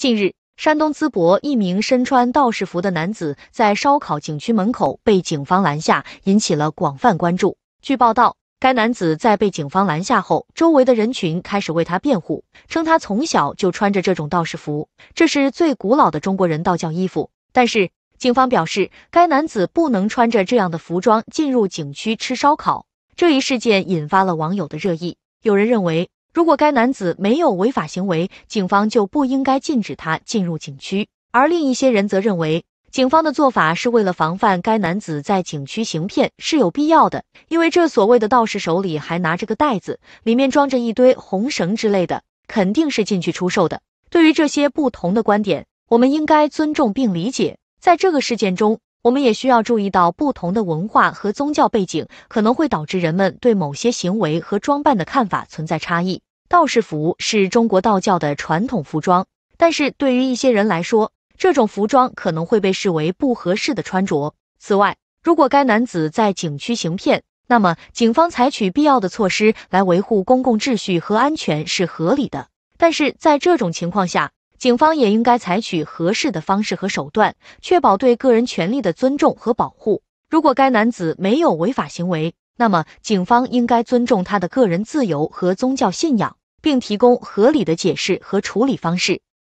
近日，山东淄博一名身穿道士服的男子在烧烤景区门口被警方拦下，引起了广泛关注。据报道，该男子在被警方拦下后，周围的人群开始为他辩护，称他从小就穿着这种道士服，这是最古老的中国人道教衣服。但是，警方表示，该男子不能穿着这样的服装进入景区吃烧烤。这一事件引发了网友的热议，有人认为。如果该男子没有违法行为，警方就不应该禁止他进入景区。而另一些人则认为，警方的做法是为了防范该男子在景区行骗，是有必要的。因为这所谓的道士手里还拿着个袋子，里面装着一堆红绳之类的，肯定是进去出售的。对于这些不同的观点，我们应该尊重并理解。在这个事件中，我们也需要注意到，不同的文化和宗教背景可能会导致人们对某些行为和装扮的看法存在差异。道士服是中国道教的传统服装，但是对于一些人来说，这种服装可能会被视为不合适的穿着。此外，如果该男子在景区行骗，那么警方采取必要的措施来维护公共秩序和安全是合理的。但是在这种情况下，警方也应该采取合适的方式和手段，确保对个人权利的尊重和保护。如果该男子没有违法行为，那么警方应该尊重他的个人自由和宗教信仰，并提供合理的解释和处理方式。